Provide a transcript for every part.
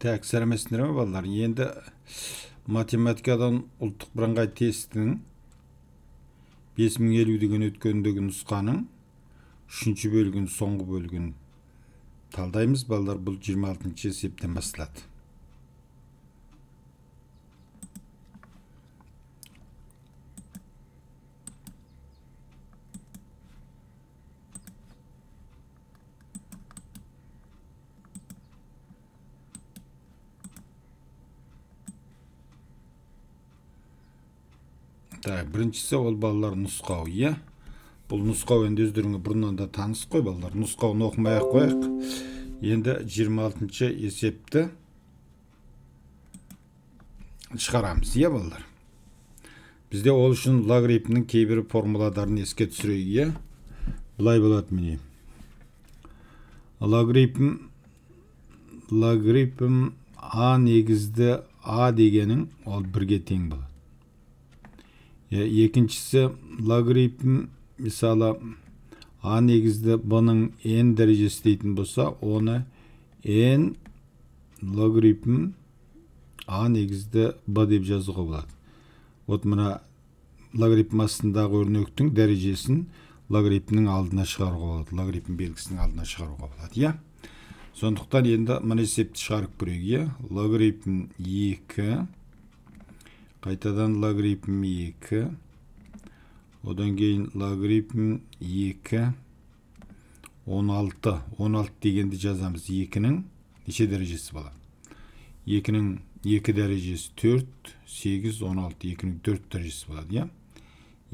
Так, сәлеметсіздер ме балалар енді математикадан ұлттық бірыңғай тестінің 5050 деген өткендегі нұсқаның үшінші бөлігін соңғы бөлігін талдаймыз балалар бұл 26 шы есептен басталады біріншісі ол балалар нұсқау иә бұл нұсқау енді өздеріңе бұрыннан да таныс қой балалар нұсқауын оқымай ақ қояйық енді 26 есепті шығарамыз иә балалар бізде ол үшін логарифмнің кейбір формулаларын еске түсірейік иә былай болады міне логарифм логарифм а негізді а дегенің ол бірге тең болады екіншісі логарифм мысалы а негізді бұның n дәрежесі дейтін болса оны n логарифм а негізді б деп жазуға болады вот мына логарифм астындағы өрнектің дәрежесін логарифмнің алдына шығаруға болады логарифм белгісінің алдына шығаруға болады иә сондықтан енді мына есепті шығарып көрейік иә логарифм екі қайтадан логарифм 2 одан кейін логарифм 2 16 16 дегенді жазамыз 2-нің неше дәрежесі болады 2-нің 2 дәрежесі 4 8 16 2-нің 4 дәрежесі болады иә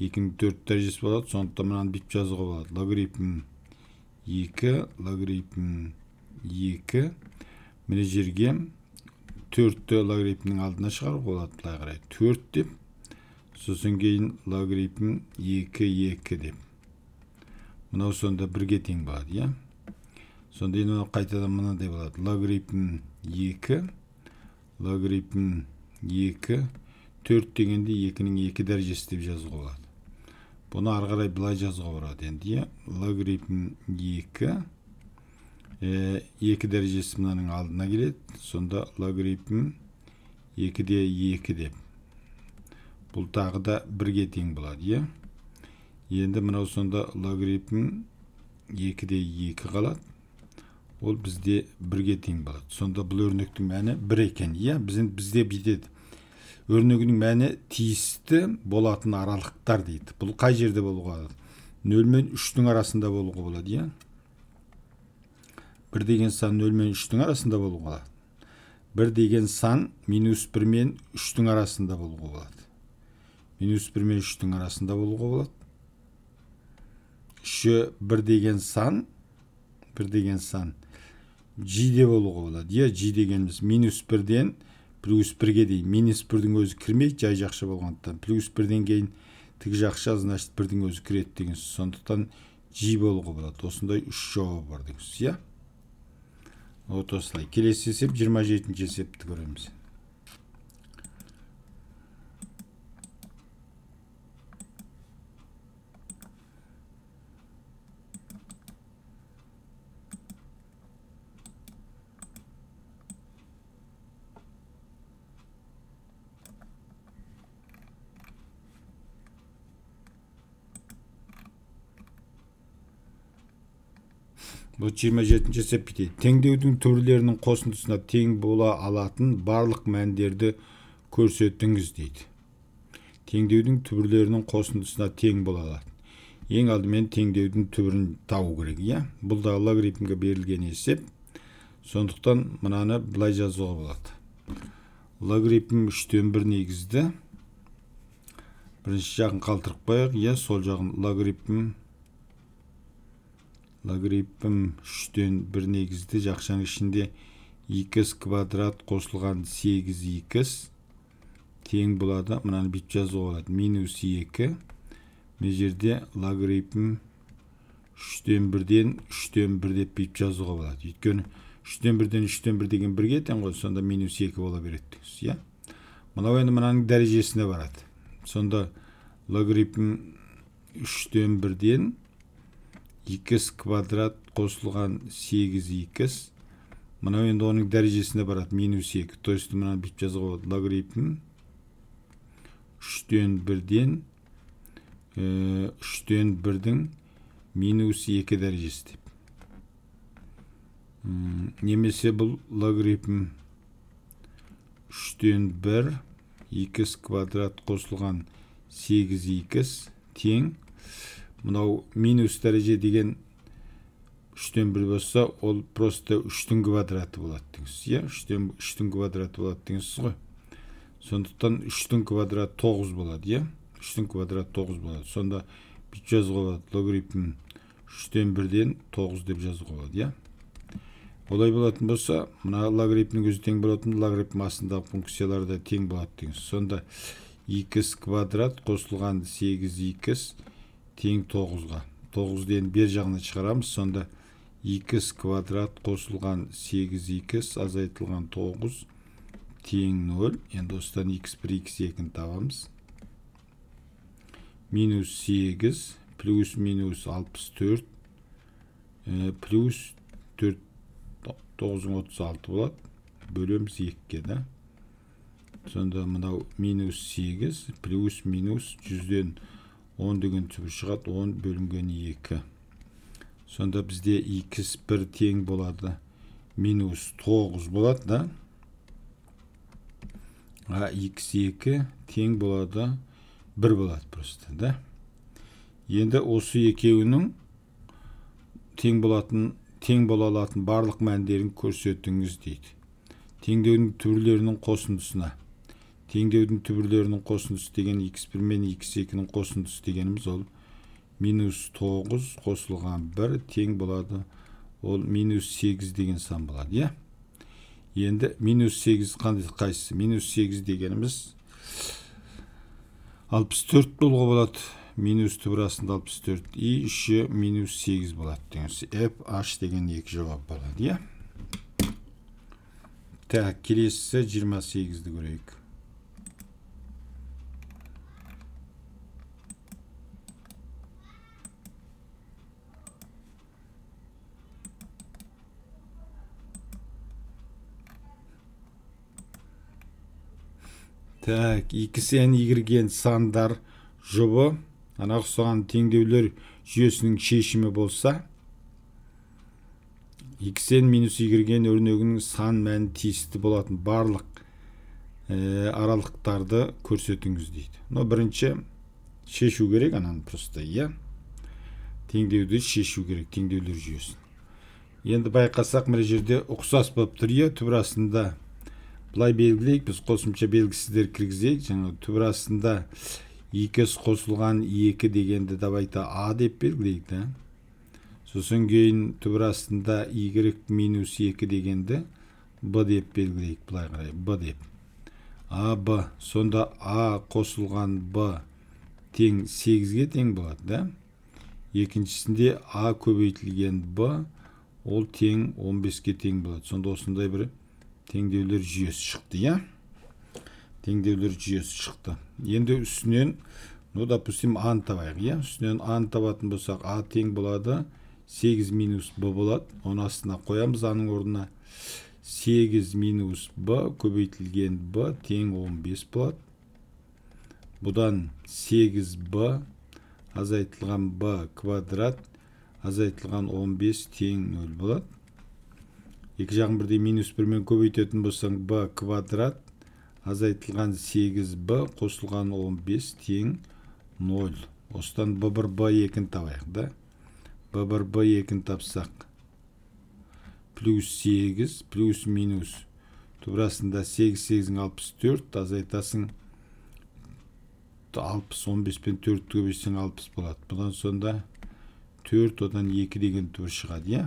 2-нің 4 дәрежесі болады сондықтан мынаны бүйтіп жазуға болады логарифм 2 логарифм 2 міне жерге төртті логарифмнің алдына шығару болады былай қарай төрт деп сосын кейін логарифм екі екі деп мынау сонда бірге тең болады иә сонда енді мынау қайтадан мынандай болады логарифм екі логарифм екі төрт дегенде екінің екі дәрежесі деп жазуға болады бұны ары қарай былай жазуға болады енді иә логарифм екі 2 дәрежесі мынаның алдына келеді сонда логарифм 2-де 2 деп бұл тағы да бірге тең болады иә енді мынау сонда логарифм 2-де 2 қалады ол бізде бірге тең болады сонда бұл өрнектің мәні бір екен иә бізде бүйтеді өрнегінің мәні тиісті болатын аралықтар дейді бұл қай жерде болуға болады нөл мен үштің арасында болуға болады иә бір деген сан нөл мен үштің арасында болуға болады бір деген сан минус бір мен үштің арасында болуға болады минус бір мен үштің арасында болуға болады үші бір деген сан бір деген сан жиде болуға болады иә жи дегеніміз минус бірден плюс бірге дейін минус бірдің өзі кірмейді жай жақшы болғандықтан плюс бірден кейін тік жақша значит бірдің өзі кіреді деген сөз сондықтан жи болуға болады осындай үш жауабы бар деген сөз иә вот осылай келесі есеп жиырма жетінші есепті көреміз бұл 27-ші септе теңдеудің түрлерінің қосындысына тең бола алатын барлық мәндерді көрсетіңіз дейді теңдеудің түбірлерінің қосындысына тең бола алатын ең алдымен теңдеудің түбірін табу керек иә бұл да логарифмге берілген есеп сондықтан мынаны былай жазуға болады логарифм үштен бір негізді бірінші жағын қалтырып қояйық иә сол жағын логарифм логарифм үштен бір негізді жақшаның ішінде 2x квадрат қосылған 8x тең болады мынаны бүйтіп жазуға болады минус екі мына жерде логарифм үштен бірден үштен бір деп бүйтіп жазуға болады өйткені үштен бірден үштен бір деген бірге тең ғой сонда минус екі бола береді иә мынау енді мынаның дәрежесіне барады сонда логарифм үштен бірден 2 квадрат қосылған 8x. Мұна енді оның дәрежесінде барады, минус 2. То есті мұна біп жазығы олады логарифм. 3-тен 1-ден, 3-тен э, 1-дің минус 2 дәрежесі деп. Немесе бұл логарифм. 3-тен 1, 2x квадрат қосылған 8x тең мынау минус дәреже деген үштен бір болса ол просто үштің квадраты болады деңіз иә үштен үштің квадраты болады деңізсіз ғой сондықтан үштің квадраты тоғыз болады иә үштің квадраты тоғыз болады сонда бүйтіп жазуға болады логарифм үштен бірден тоғыз деп жазуға болады иә олай болатын болса мына логарифмнің өзі тең болатын логарифм астындағы функциялар да тең болады деңіз сонда 2 квадрат қосылған 8 икс тең 9-ға. 9-ден 1 жағына шығарамыз сонда x квадрат қосылған 8 x азайтылған 9 тең 0 енді осыдан x1 x2 табамыз минус 8 плюс минус 64 э, плюс 4 9 36 болады бөлеміз 2-ге да сонда мынау минус 8 плюс минус 100-ден 10 деген түбір шығады 10 бөлінген 2 сонда бізде x 1 тең болады минус 9 болады да а x2 тең болады 1 болады просто да енді осы екеуінің тең болатын тең бола алатын барлық мәндерін көрсетіңіз дейді теңдеудің түрлерінің қосындысына теңдеудің түбірлерінің қосындысы деген x1 мен x2-нің қосындысы дегеніміз ол минус 9 қосылған 1 тең болады ол минус 8 деген сан болады иә енді минус 8 қандай қайсысы минус 8 дегеніміз 64 болға болады минус түбір асында 64 и үші минус 8 болады Дегенсі, f h деген екі жауап болады иә так келесі 28-ді көрейік так сен егірген сандар жұбы ана ұқсаған теңдеулер жүйесінің шешімі болса сен минус игірген өрнегінің сан мәні тиісті болатын барлық ә, аралықтарды көрсетіңіз дейді но бірінші шешу керек ананы просто иә теңдеуді шешу керек теңдеулер жүйесін енді байқасақ мына жерде ұқсас болып тұр иә түбір астында былай белгілейік біз қосымша белгісіздер кіргізейік жаңағы түбір астында қосылған екі дегенді давайте а деп белгілейік да сосын кейін түбір астында y минус екі дегенді б деп белгілейік былай қарай б деп а б сонда а қосылған б тең сегізге тең болады да екіншісінде а көбейтілген б ол тең 15-ке тең болады сонда осындай бір теңдеулер жүйесі шықты иә теңдеулер жүйесі шықты енді үстінен ну допустим аны табайық иә үстінен аны табатын болсақ а тең болады 8 минус б болады оның астына қоямыз аның орнына 8 минус б көбейтілген б тең 15 болады бұдан 8 б азайтылған б квадрат азайтылған 15 тең 0 болады екі жағын бірдей минус бірмен көбейтетін болсаң b квадрат азайтылған 8b қосылған 15 тең 0 осыдан b1 b2-ні табайық да b1 b2-ні тапсақ плюс 8 плюс минус турасында 8 8-ің 64 азайтасың 60 15 пен 4 көбейтсең 60 болады бұдан сонда 4 одан 2 деген түбір шығады иә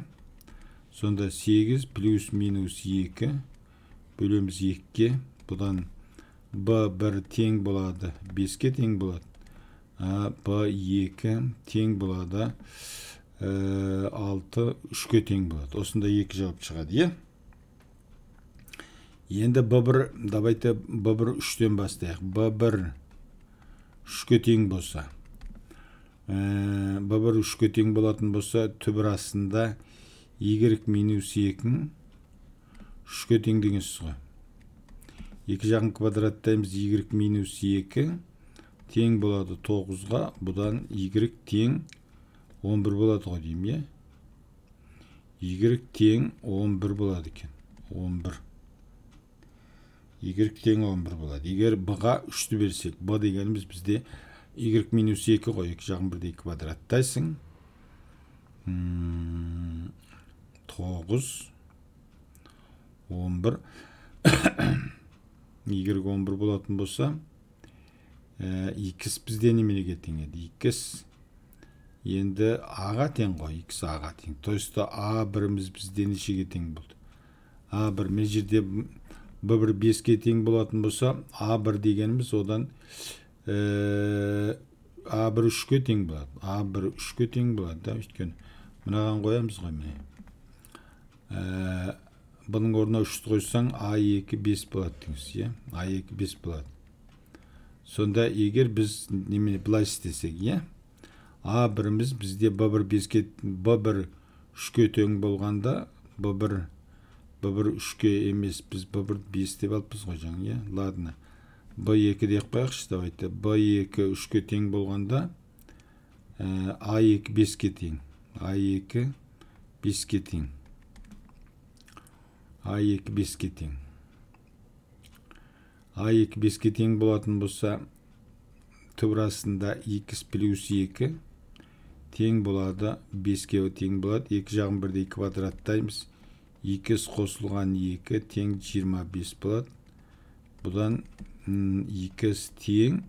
сонда 8 плюс минус 2 бөлеміз 2-ге бұдан b1 тең болады 5-ке тең болады а b2 тең болады ә, 6 3-ке тең болады осында 2 жауап шығады иә енді b1 давайте b1 3-тен бастайық b1 3-ке тең болса ә, b1 3-ке тең болатын болса түбір астында y минус 2 үшке тең деген сөз ғой екі жағын квадраттаймыз y 2 тең болады 9-ға бұдан y тең 11 болады ғой деймі иә? е егерік тең 11 болады екен 11 y тең 11 болады егер бға 3-ті берсек б дегеніміз бізде y 2 ғой екі жағын бірдей квадраттайсың тоғыз он бір егер он бір болатын болса ә, икс бізде неменеге тең еді икс енді аға тең ғой икс аға тең то есть а біріміз бізде нешеге тең болды а бір мына жерде б бір беске тең болатын болса а бір дегеніміз одан ә, а бір үшке тең болады а бір үшке тең болады да өйткені мынаған қоямыз ғой міне ә, бұның орнына үшті қойсаң а екі бес болады дейміз иә а екі бес болады сонда егер біз неме былай істесек иә а біріміз бізде б бір беске б бір үшке тең болғанда б бір б бір үшке емес біз б бір бес деп алыппыз ғой жаңа иә ладно б екі деп қояйықшы давайте б екі үшке тең болғанда э, а екі беске тең а екі беске тең а 2 5-ке а 2 5-ке тең болатын болса түп расында 2 плюс 2 тең болады 5-ке тең болады екі жағын бірдей квадраттаймыз 2 қосылған 2 тең 25 болады бұдан 2 тең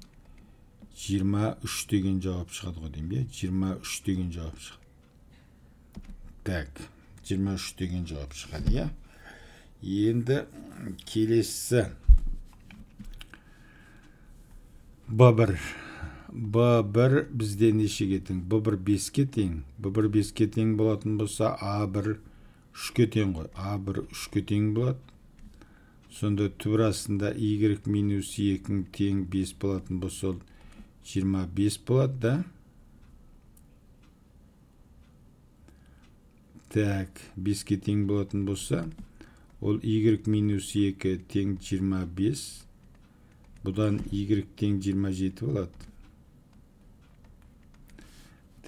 23 деген жауап шығады ғой деймін 23 деген жауап шығады так 23 деген жауап шығады иә енді келесі б бір б бір бізде нешеге тең б бір беске тең б бір беске тең болатын болса а бір үшке тең ғой а бір үшке тең болады сонда түбір астында y минус екінің тең бес болатын болса ол бес болады да так беске тең болатын болса ол y минус 2 тең 25 бұдан y тең 27 болады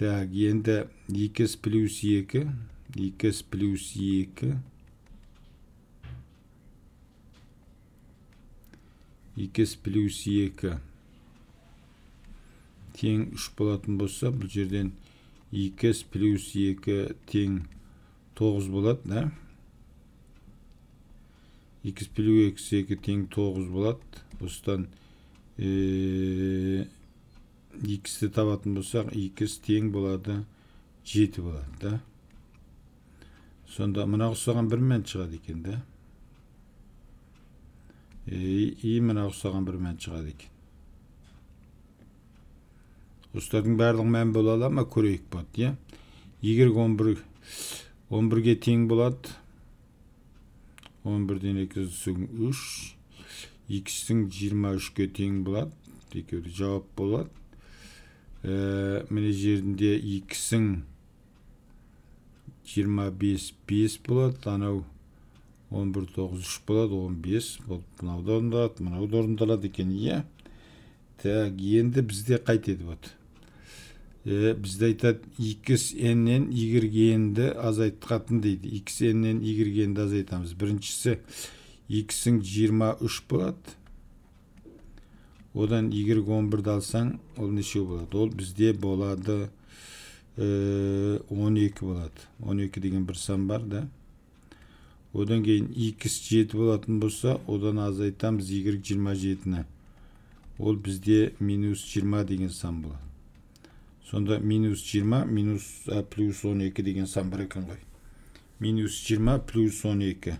так енді 2 плюс 2 2 плюс 2 2 плюс 2 тең 3 болатын болса бұл жерден 2 плюс 2 тең 9 болады да x плюс x2 тең 9 болады осыдан x-ті табатын болсақ x тең болады 7 болады да сонда мына ұқсаған бір мән шығады екен да и мына ұқсаған бір мән шығады екен осылардың барлығы мән бола ала ма көрейік болады иә бір он бірге тең болады 11-ден 2 түсігін 3, 2-сің 23-ке тең болады, декеуді жауап болады. Э, Мені жерінде 2-сің 25-5 болады, анау 11-9-3 болады, 15, бұнауды орындалады, мұнауды орындалады екен, е? Иә. Так, енді бізде қайтеді болады ә, бізде айтады x ннен егіргенді азайтқатын дейді нен ннен егіргенді азайтамыз біріншісі x-ің 23 болады одан y 11-ді алсаң ол неше болады ол бізде болады ә, 12 болады 12 деген бір сан бар да одан кейін x 7 болатын болса одан азайтамыз y 27-ні ол бізде минус 20 деген сан болады сонда минус 20 минус плюс 12 деген сан бар екен ғой минус 20 плюс 12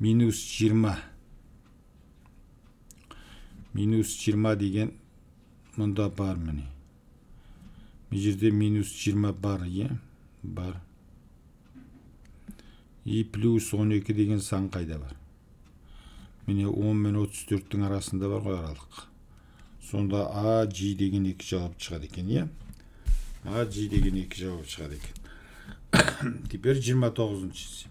минус 20 минус 20 деген мұнда бар міне Межерде жерде минус 20 бар иә бар и плюс 12 деген сан қайда бар міне 10 мен 34-тің арасында бар қой аралық сонда а g деген екі жауап шығады екен иә а g деген екі жауап шығады екен теперь жиырма тоғызыншысы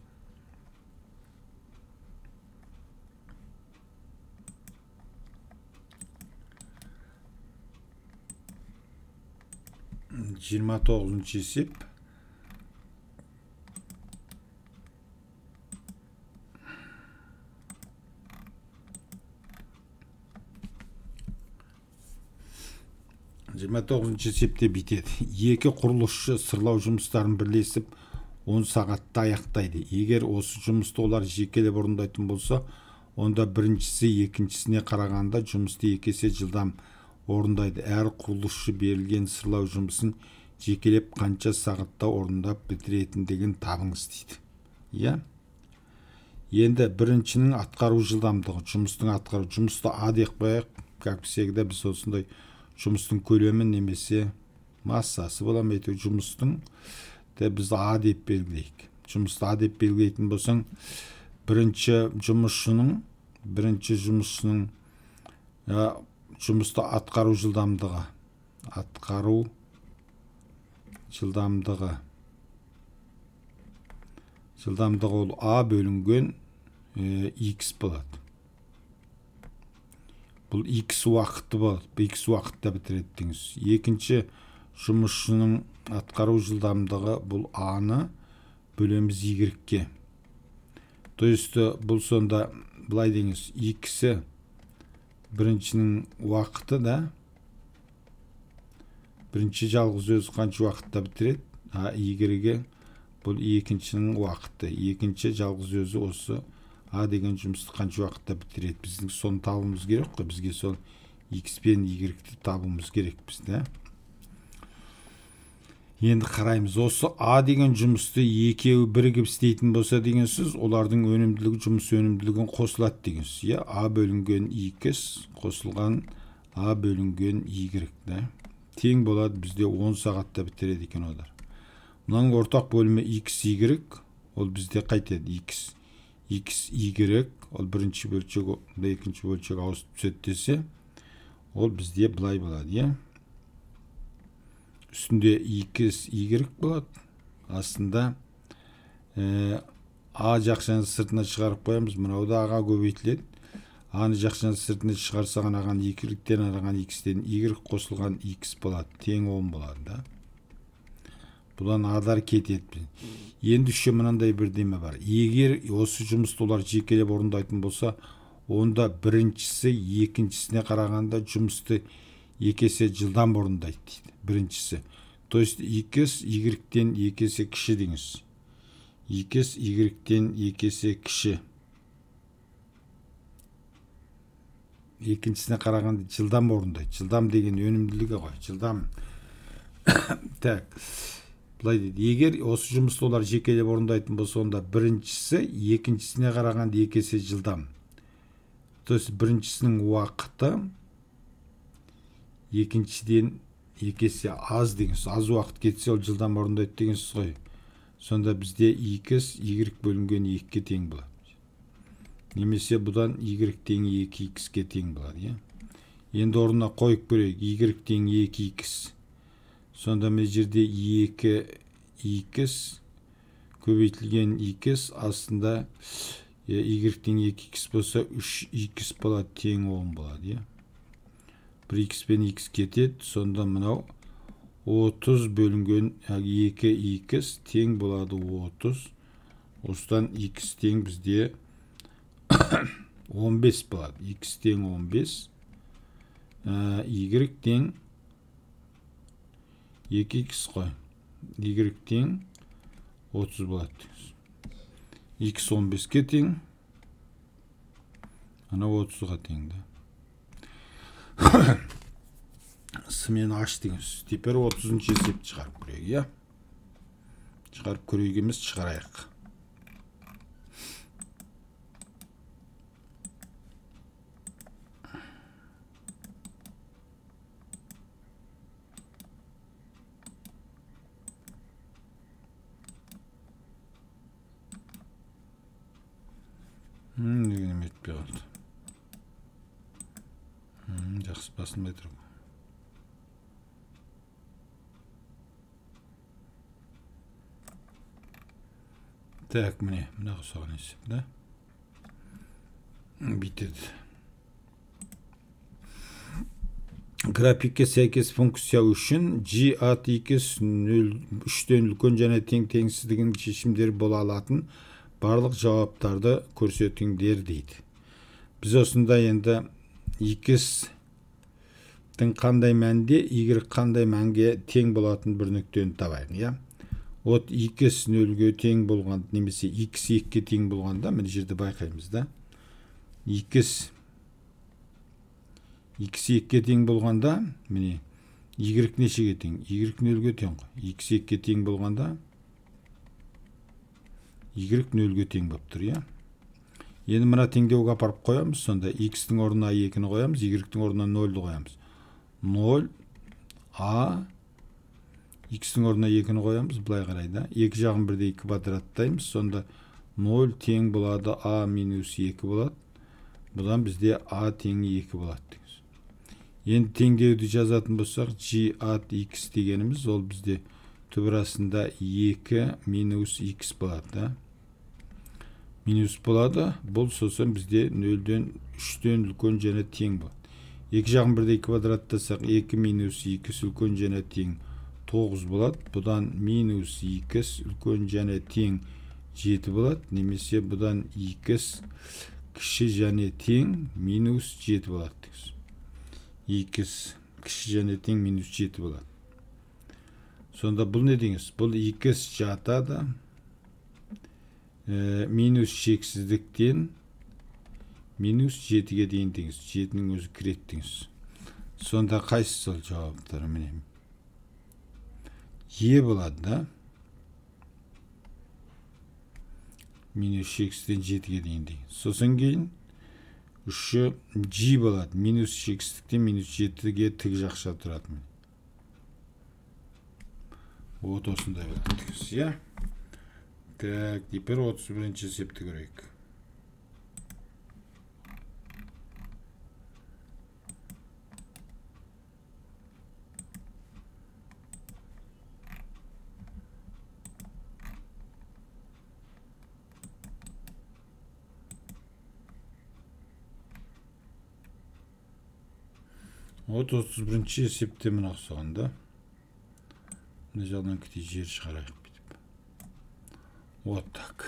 жиырма тоғызыншы есеп жиырма тоғызыншы септе бітеді екі құрылысшы сырлау жұмыстарын бірлесіп он сағатта аяқтайды егер осы жұмысты олар жекелеп орындайтын болса онда біріншісі екіншісіне қарағанда жұмысты екесе жылдам орындайды әр құрылысшы берілген сырлау жұмысын жекелеп қанша сағатта орындап бітіретіндігін табыңыз дейді иә енді біріншінің атқару жылдамдығы жұмыстың атқару жұмысты а деп қояйық как всегда біз осындай жұмыстың көлемі немесе массасы бола ма әйтеуір жұмыстың біз а деп белгілейік жұмысты а деп белгілейтін болсаң бірінші жұмысшының бірінші жұмысшының жұмысты атқару жылдамдығы атқару жылдамдығы жылдамдығы ол а бөлінген ә, болады бұл x уақыты бұл, x уақытта бітіреді екінші жұмысшының атқару жылдамдығы бұл аны бөлеміз y то есть бұл сонда былай деңіз x біріншінің уақыты да бірінші жалғыз өзі қанша уақытта бітіреді а y бұл екіншінің уақыты екінші жалғыз өзі осы а деген жұмысты қанша уақытта бітіреді біздің соны табуымыз керек қой бізге сол x пен y табуымыз керек да енді қараймыз осы а деген жұмысты екеуі бірігіп істейтін болса деген сөз олардың өнімділігі жұмыс өнімділігін қосылады деген сөз иә а бөлінген x қосылған а бөлінген y да тең болады бізде 10 сағатта бітіреді екен олар мынаның ортақ бөлімі x ол бізде қайтеді икс y керек ол бірінші бөлшек мына екінші бөлшек ауысып түседі десе ол бізде былай болады иә үстінде екі y болады астында а жақшаны сыртына шығарып қоямыз мынау да аға көбейтіледі аны жақшаны сыртына шығарсақ анаған екіліктен анаған икстен y қосылған x болады тең он болады да бұдан адар кетеді енді еще мынандай бірдеме бар егер осы жұмысты олар жекелеп орындайтын болса онда біріншісі екіншісіне қарағанда жұмысты екесе есе жылдам орындайды дейді біріншісі то есть екі екі есе кіші деңіз екі ес игіліктен екі есе кіші екіншісіне қарағанда жылдам орындайды жылдам деген өнімділігі ғой жылдам так былай дейді егер осы жұмысты олар жекелеп орындайтын болса онда біріншісі екіншісіне қарағанда екі есе жылдам то есть біріншісінің уақыты екіншіден екі есе аз деген сөз аз уақыт кетсе ол жылдам орындайды деген сөз ғой сонда бізде икс игрек бөлінген екіге тең болады немесе бұдан игрек тең екі икске тең болады иә енді орнына қойып көрейік игрек тең екі икс сонда мына жерде екі икс көбейтілген икс астында игректен екі икс болса үш икс болады тең он болады иә бір икс пен икс кетеді сонда мынау отыз бөлінген екі икс тең болады отыз осыдан икс тең бізде 15 болады икс тең он бес ә, тең 2x қой y тен 30 болады x 15-ке тең анау 30-ға тең да смен h тең теперь 30 ын есепті шығарып көрейік иә шығарып көрейік шығарайық 15 метров. Так, міне мына ұқсаған да бүйтеді графикке сәйкес функция үшін g ат 2 үштен үлкен және тең теңсіздігінің шешімдері бола алатын барлық жауаптарды көрсетіңдер дейді біз осында енді 2 қандай мәнде y қандай мәнге тең болатын бір нүктені табайық иә вот икс нөлге тең болған немесе икс екіге тең болғанда мына жерде байқаймыз да икс икс екіге тең болғанда міне y нешеге тең y нөлге тең ғой икс екіге тең болғанда y нөлге тең болып тұр иә енді мына теңдеуге апарып қоямыз сонда икстің орнына екіні қоямыз y орнына нөлді қоямыз 0 а x-тің орнына 2-ні қоямыз былай қарай да екі жағын бірдей квадраттаймыз сонда 0 тең болады а минус 2 болады бұдан бізде а тең 2 болады енді теңдеуді жазатын болсақ g at x дегеніміз ол бізде түбірасында 2 минус x болады да? минус болады бұл сосын бізде 0-ден 3 тен үлкен және тең болады екі жағын бірдей квадраттасақ екі минус екі үлкен және тең тоғыз болады бұдан минус екі үлкен және тең жеті болады немесе бұдан екі кіші және тең минус жеті болады екі кіші және тең минус жеті болады сонда бұл не деңіз бұл екі жатады ә, э, минус шексіздіктен минус жетіге дейін деңіз жетінің өзі кіреді деңіз сонда қайсысы сол жауаптар міне е болады да минус шексізден жетіге дейін дейін сосын кейін үші жи болады минус шексіздіктен минус жетіге тік жақша тұрады вот осындай болады иә так теперь отыз бірінші есепті көрейік вот 31-ші есепте мына ұқсаған да мына жағынан кіте жер шығарайық бейтіп вот так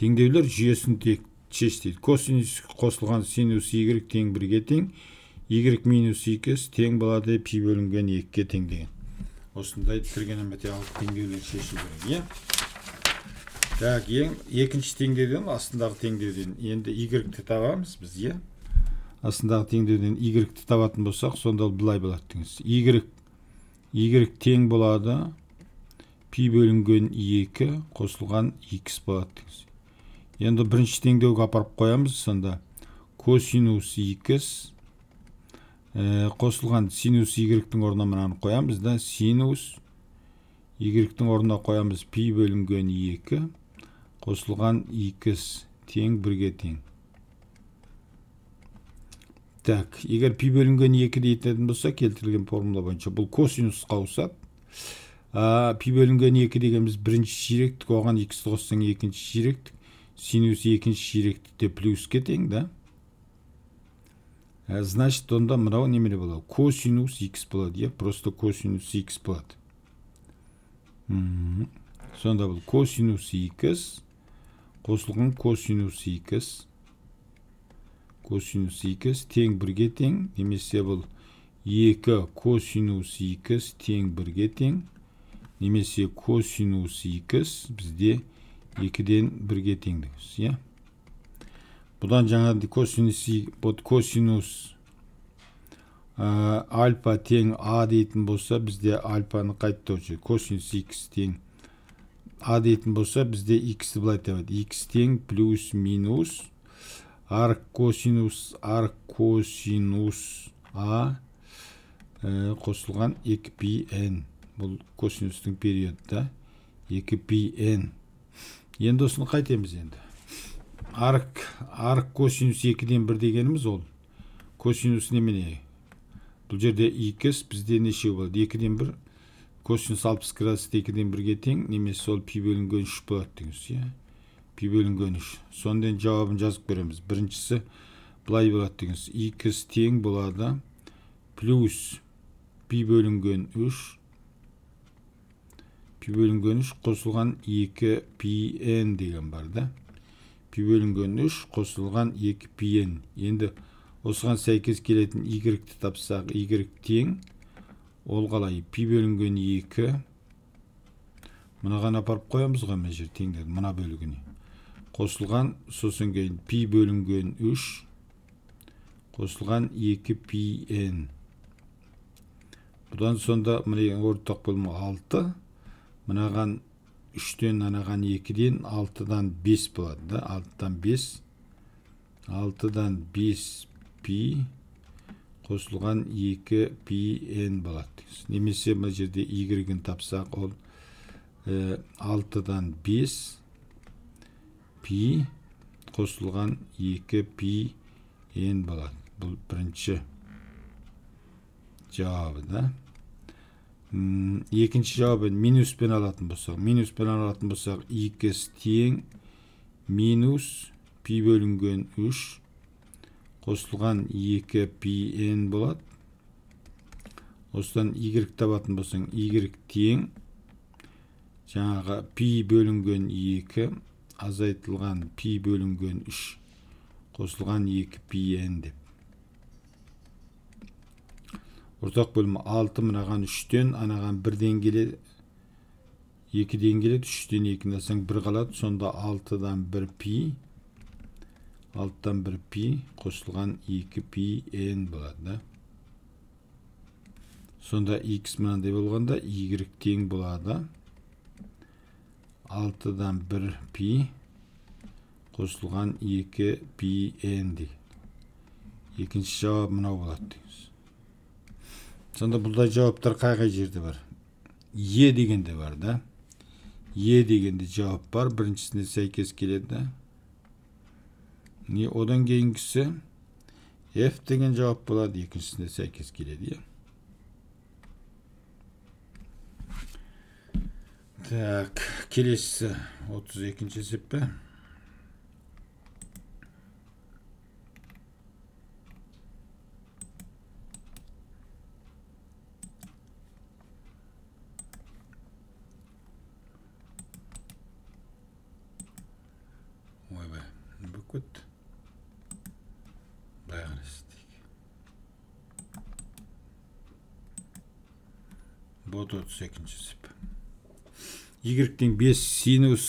теңдеулер жүйесін тек шеш дейді косинус қосылған синус y тең бірге тең y минус екісі тең болады пи бөлінген екіге тең деген осындай тригонометриялық теңдеулер шешу керек иә так ең екінші теңдеуден астындағы теңдеуден енді y-ті табамыз біз иә астындағы теңдеуден игілікті табатын болсақ сонда ол былай болады деңіз тең болады пи бөлінген екі қосылған x болады деңіз енді бірінші теңдеуге апарып қоямыз сонда косинус икс ә, қосылған синус y орнына мынаны қоямыз да синус y орнына қоямыз пи бөлінген екі қосылған икс тең бірге тең так егер пи бөлінген екі дейтін болса келтірілген формула бойынша бұл косинус қаусап пи бөлінген екі дегеніміз бірінші ширектік оған иксті қоссаң екінші ширектік синус екінші ширектікте плюске тең да э, значит онда мынау немере болады косинус икс болады иә просто косинус икс болады сонда бұл косинус икс қосылған косинус икс косинус 2 тең бірге тең немесе бұл 2 косинус 2 тең бірге тең немесе косинус 2 бізде 2-ден бірге теңдігіз иә бұдан жаңа косинус вот косинус альпа тең а дейтін болса бізде альпаны қайтты косинус x тең а дейтін болса бізде x былай табады x тең плюс минус аркосинус аркосинус а ә, қосылған 2 н бұл косинустың периоды да пи н енді осыны қайтеміз енді арк арк косинус екіден бір дегеніміз ол косинус немене бұл жерде икс бізде неше болады екіден бір косинус алпыс градус екіден бірге тең немесе ол пи бөлінген үш болады дейміз иә екіге бөлінген үш енді жауабын жазып көреміз біріншісі былай болады деген сөз тең болады плюс пи бөлінген үш пи бөлінген үш қосылған екі пи н деген бар да пи бөлінген үш қосылған екі пи н енді осыған сәйкес келетін игректі тапсақ игрек тең ол қалай пи бөлінген екі мынаған апарып қоямыз ғой мына жер теңдерді мына бөлігіне қосылған сосын кейін пи бөлінген 3 қосылған 2 пи н бұдан сонда міне ортақ бөлімі 6 мынаған 3-тен анаған 2-ден 6-дан 5 болады да 6-дан 5 6-дан 5 пи қосылған 2 пи н болады немесе мына жерде y-ін тапсақ ол 6-дан э, 5 пи қосылған 2 пи n болады бұл бірінші жауабы да екінші жауабы минуспен алатын болсақ минуспен алатын болсақ 2 тең минус пи бөлінген 3 қосылған 2 пи n болады осыдан y табатын болсаң y тең жаңағы пи бөлінген 2 азайтылған пи бөлінген 3 қосылған 2 пи n деп ортақ бөлімі 6 мынаған 3-тен анаған 1-ден 2-ден 3-тен 2-ні алсаң 1 қалады сонда 6-дан 1 пи 6-дан 1 пи қосылған 2 пи n болады да сонда x мынандай болғанда y тең болады алтыдан 1 пи қосылған 2 пи н екінші жауап мұнау болады дейміз сонда бұлда жауаптар қай қай жерде бар е дегенде бар да е дегенде жауап бар біріншісіне сәйкес келеді не одан кейінгісі f деген жауап болады екіншісіне сәйкес келеді иә так келесісі отыз екінші есеп пе y тең бес синус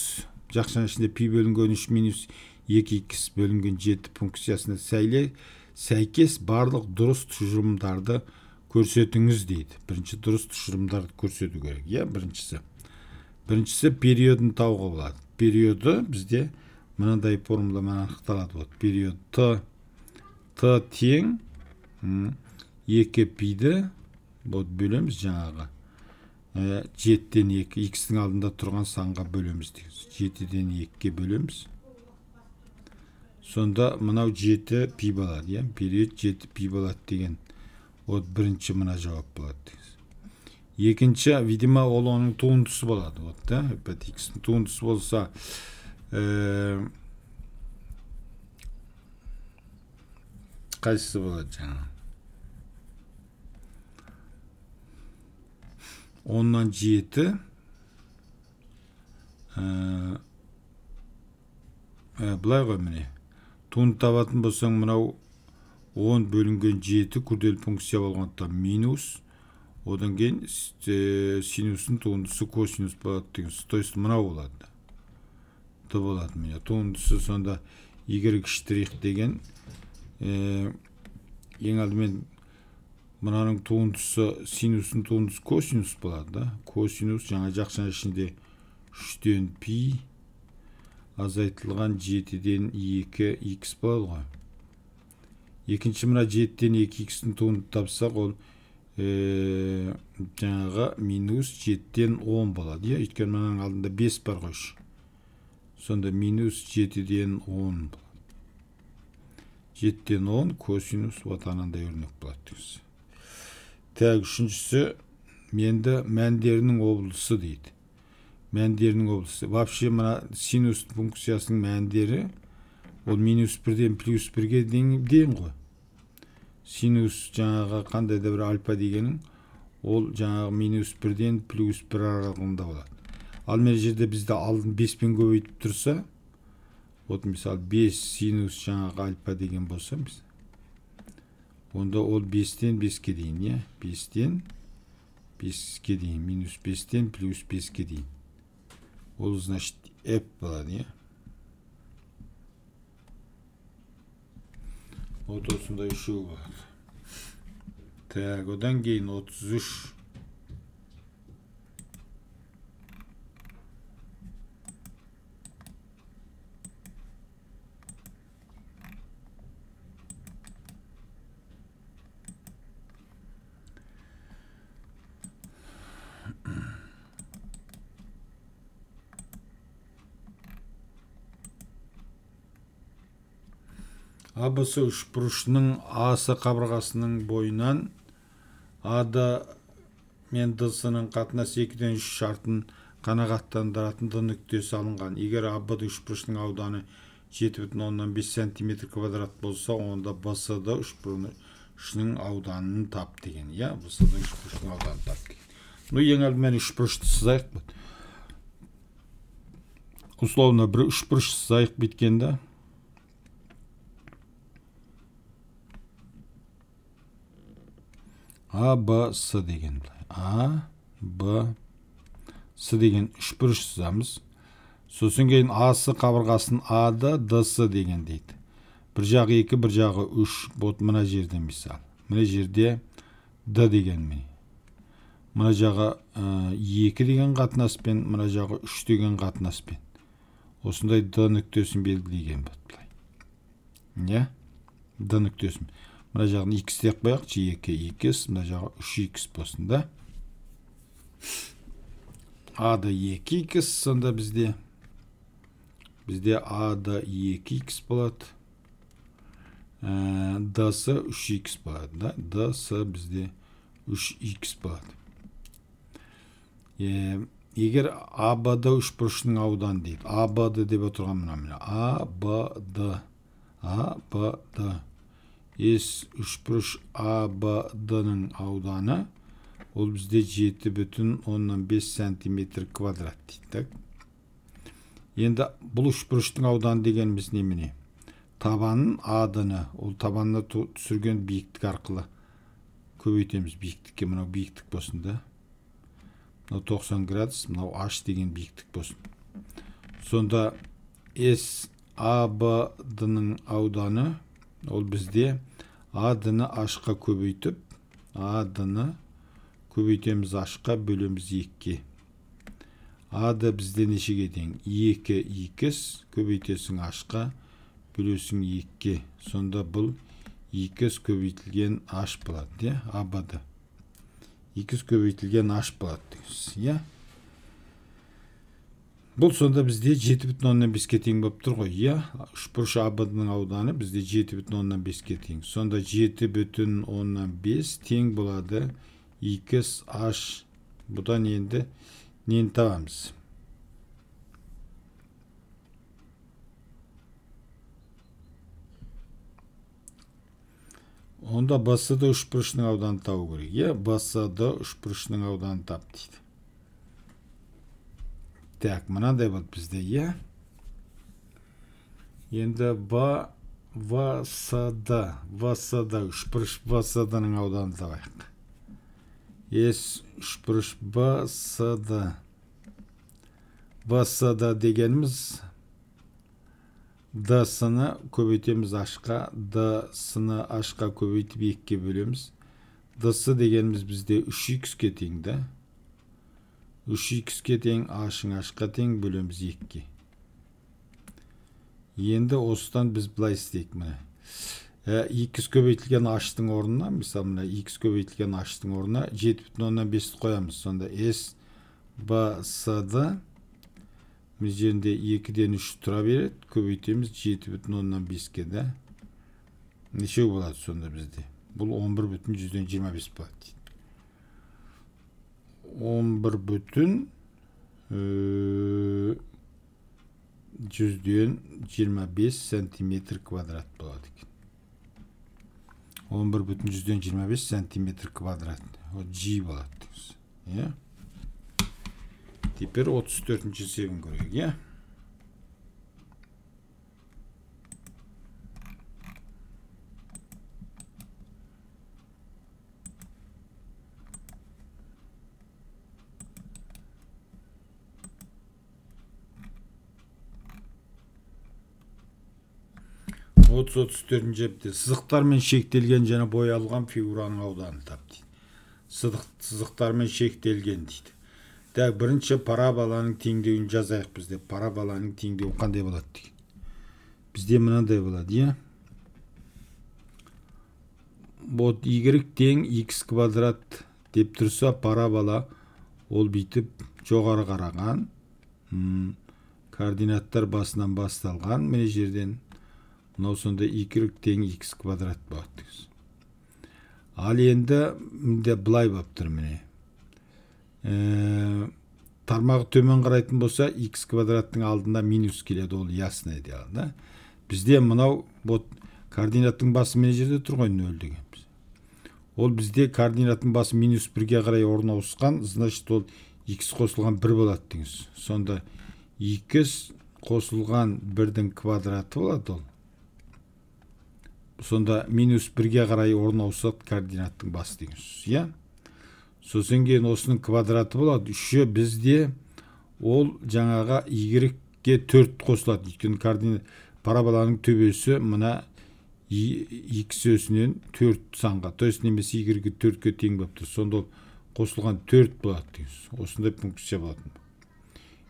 жақшаның ішінде пи бөлінген үш минус екі икс бөлінген жеті функциясына сәйле сәйкес барлық дұрыс тұжырымдарды көрсетіңіз дейді бірінші дұрыс тұжырымдарды көрсету керек иә біріншісі біріншісі периодын табуға болады периоды бізде мынандай формуламен анықталады вот период т т тең екі пиді вот бөлеміз жаңағы Ә, жетіден екі тің алдында тұрған санға бөлеміз деген жетіден екіге бөлеміз сонда мынау жеті пи болады иә период жеті пи болады деген вот бірінші мына жауап болады екінші видимо ол оның туындысы болады вот да x икстің туындысы болса ә, қайсысы болады жаңағы оннан жеті былай ғой міне туынды табатын болсаң мынау 10 бөлінген 7 күрделі функция болғандықтан минус одан кейін синустың туындысы косинус болады деген то есть мынау болады д болады міне туындысы сонда y штрих деген ең алдымен мынаның туындысы синустың туындысы косинус болады да косинус жаңа жақшаның ішінде үштен пи азайтылған жетіден екі икс болады ғой екінші мына жетіден екі икстің туындысын тапсақ ол ә, э, жаңағы минус жетіден он болады иә өйткені мынаның алдында бес бар ғой үш сонда минус жетіден он жетіден он косинус вот анандай өрнек болады Так, үшіншісі менді мәндерінің облысы дейді мәндерінің облысы вообще мына синус функциясының мәндері ол минус бірден плюс бірге дейін, ғой синус жаңағы қандай да бір альпа дегенің ол жаңағы минус бірден плюс бір аралығында болады ал мына жерде бізді алдын беспен көбейтіп тұрса вот мысалы 5 синус жаңағы альпа деген болса біз Bunda ol bistin biskidin ya. Bistin biskidin. Minus bistin plus biskidin. Ol значит hep bulan ya. Otosunda şu var. Teagodan giyin 33 абысы үшбұрышының асы қабырғасының бойынан ады мен дсының қатынасы екіден үш шартын қанағаттандыратын д нүктесі алынған егер абд үшбұрышының ауданы жеті бүтін оннан бес сантиметр квадрат болса онда бсд үшбұрышының ауданын тап деген иә бсд үшбұрышының ауданын тап деген ну ең алдымен үшбұрышты сызайық условно бір үшбұрыш сызайық бүйткенде а б с деген а б с деген үшбұрыш сызамыз сосын кейін А-С қабырғасын а Д-С деген дейді бір жағы екі бір жағы үш вот мына жерде мысалы мына жерде д деген міне мына жағы екі деген қатынаспен мына жағы үш деген қатынаспен осындай д нүктесін белгілеген Не? иә д нүктесін мына жағын икс деп қояйық екі икс мына жағы үш икс болсын да а да екі икс сонда бізде бізде а да екі икс болады ә, дс үш икс болады да дс бізде үш икс болады е, егер абд бұрыштың ауданы дейді абд деп отырған мына міне абд абд с үшбұрыш ның ауданы ол бізде жеті бүтін оннан бес сантиметр квадрат дейді енді бұл үшбұрыштың ауданы дегеніміз немене табанын адыны ол табанына түсірген биіктік арқылы көбейтеміз биіктікке мынау биіктік болсын да мынау 90 градус мынау Аш деген биіктік болсын сонда с ның ауданы ол бізде а ашқа көбейтіп а көбейтеміз ашқа бөлеміз екке. а бізде нешеге тең екі екіс көбейтесің ашқа бөлесің екке. сонда бұл екіс көбейтілген аш болады иә абады екіс көбейтілген аш болады иә бұл сонда бізде жеті бүтін оннан беске тең болып тұр ғой иә үшбұрыш абдның ауданы бізде жеті бүтін оннан беске тең сонда жеті бүтін оннан бес тең болады екі аш бұдан енді нені табамыз онда бсд үшбұрышының ауданын табу керек иә бсд үшбұрышының ауданын тап дейді так мынандай болды бізде иә енді б всд всд үшбұрыш всд ның ауданын табайық с үшбұрыш бсд всд дегеніміз д сыны көбейтеміз ашқа д сыны ашқа көбейтіп екіге бөлеміз с дегеніміз бізде үш икске тең да үш икске тең а ашқа тең бөлеміз екіге енді осыдан біз былай істейік міне ә, икс көбейтілген аштың орнына мысалы мына икс көбейтілген аштың орнына жеті бүтін оннан бесті қоямыз сонда с б с д мына жерінде екіден үш тұра береді көбейтеміз жеті бүтін оннан беске да нешеу болады сонда бізде бұл он бір бүтін жүзден жиырма бес болады дейді он бір бүтін э, жүзден жиырма бес сантиметр квадрат болады екен он бір бүтін жүзден жиырма бес сантиметр квадрат ол g болады иә теперь отыз төртінші есебін көрейік иә отыз отыз төртінші жепте сызықтармен шектелген және боялған фигураның ауданы тап дейді сызықтармен шектелген дейді так бірінші параболаның теңдеуін жазайық бізде параболаның теңдеуі қандай болады деген бізде мынандай болады иә вот y тең x квадрат деп тұрса парабола ол бүйтіп жоғары қараған координаттар басынан басталған мына жерден мынау сонда y тең x квадрат болады ал енді мінде былай болып тұр міне тармағы төмен қарайтын болса x квадраттың алдында минус келеді ол ясный дело да бізде мынау вот координаттың басы мына жерде тұр ғой нөл деген ол бізде координаттың басы минус бірге қарай орын значит ол x қосылған бір болады дейсіз сонда x қосылған бірдің квадраты болады ол сонда минус бірге қарай орын ауысады координаттың басы деген сөз иә сосын кейін осының квадраты болады үші бізде ол жаңағы игрекке төрт қосылады өйткені координат параболаның төбесі мына икс өсінен төрт санға то есть немесе игрекке төртке тең болып тұр сонда ол қосылған төрт болады деген сөз осындай функция болатын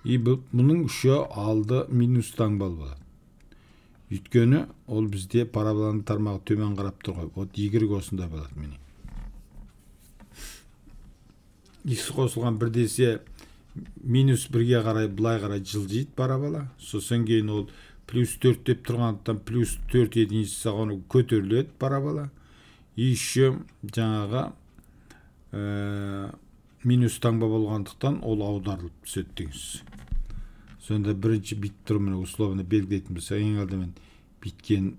и бұның үші алды минус таңбалы болады өйткені ол бізде параболаның тармағы төмен қарап тұр ғой вот игрек осында болады міне икс қосылған бір десе минус бірге қарай былай қарай жылжиды парабола сосын кейін ол плюс төрт деп тұрғандықтан плюс төрт единица оны көтеріледі парабола и еще жаңағы ә, э, минус таңба болғандықтан ол аударылып түседі сонда бірінші бүйтіп тұр міне условно белгілейтін болсақ ең алдымен бүйткен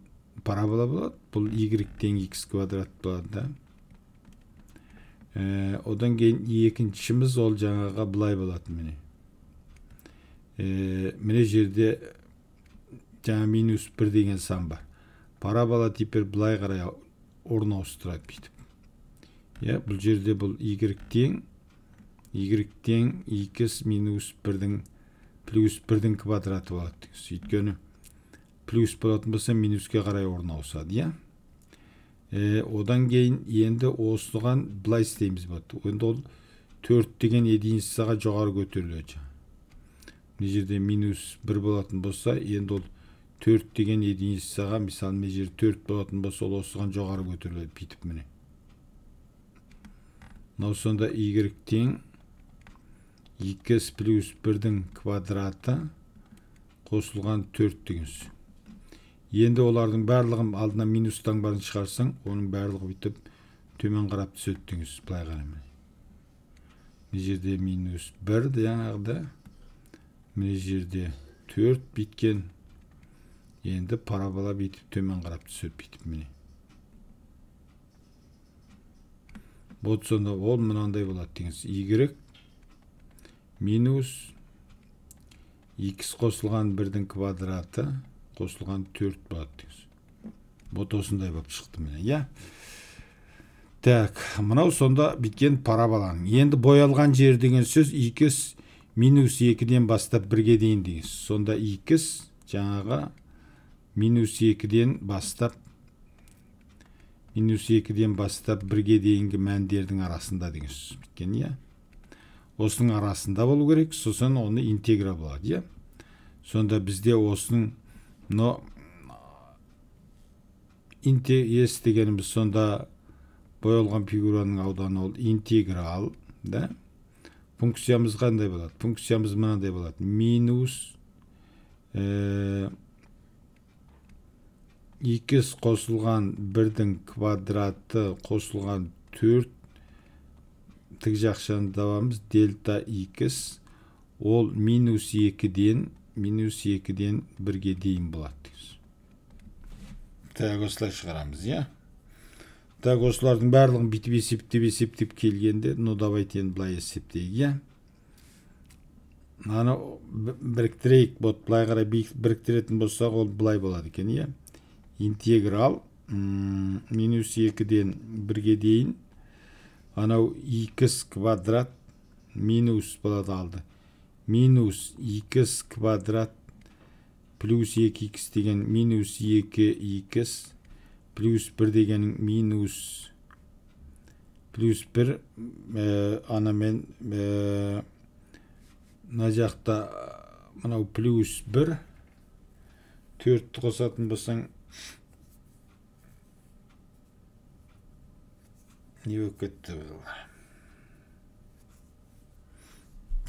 парабола болады бұл y тең x квадрат болады да ә, одан кейін екіншіміз ол жаңағы былай болады міне ә, міне жерде жаңа минус бір деген сан бар парабола теперь былай қарай орын ауыстырады бүйтіп иә бұл жерде бұл y тең y тең X минус бірдің плюс бірдің квадраты болады өйткені плюс болатын болса минуске қарай орын ауысады иә э, одан кейін енді осыған былай істейміз болады енді ол төрт деген единицаға жоғары көтеріледі мына жерде минус бір болатын болса енді ол төрт деген единицаға мысалы мына жер төрт болатын болса ол осыған жоғары көтеріледі бүйтіп міне мынау сонда y тең 2 плюс 1-дің квадраты қосылған 4 дегенсіз. Енді олардың бәрліғым алдына минустан барын шығарсаң, оның бәрліғы бүйтіп төмен қарап түсеттіңіз. Бұлай қараймын. Мен жерде минус 1 деяңағыды. Мен жерде 4 биткен. Енді парабола бүйтіп төмен қарап түсеттіп бүйтіп мені. Бұл сонда ол мұнандай болады дегенсіз. Игірік минус x қосылған бірдің квадраты қосылған 4 болады вот осындай болып шықты міне иә так мынау сонда біткен параболаның енді боялған жер деген сөз екі минус екіден бастап бірге дейін деген сонда екі жаңағы минус екіден бастап минус екіден бастап бірге дейінгі мәндердің арасында деген сөз біткен иә осының арасында болу керек сосын оны интегра болады иә сонда бізде осының мынау интес дегеніміз сонда боялған фигураның ауданы ол интеграл да функциямыз қандай болады функциямыз мынандай болады минус ә, қосылған бірдің квадраты қосылған төрт тік жақшаны табамыз дельта x ол минус екіден минус екіден бірге дейін болады так осылай шығарамыз иә так осылардың барлығын бүйтіп есептеп есептеп келгенде ну давайте енді былай есептейік иә мынаны біріктірейік вот былай қарай біріктіретін болсақ ол былай болады екен иә интеграл минус екіден бірге дейін анау икс квадрат минус болады алды минус икс квадрат плюс екі икс деген минус екі икс плюс бір дегенің минус плюс бір ә, э, анамен ә, э, мына жақта э, мынау плюс бір төртті қосатын болсаң не кетті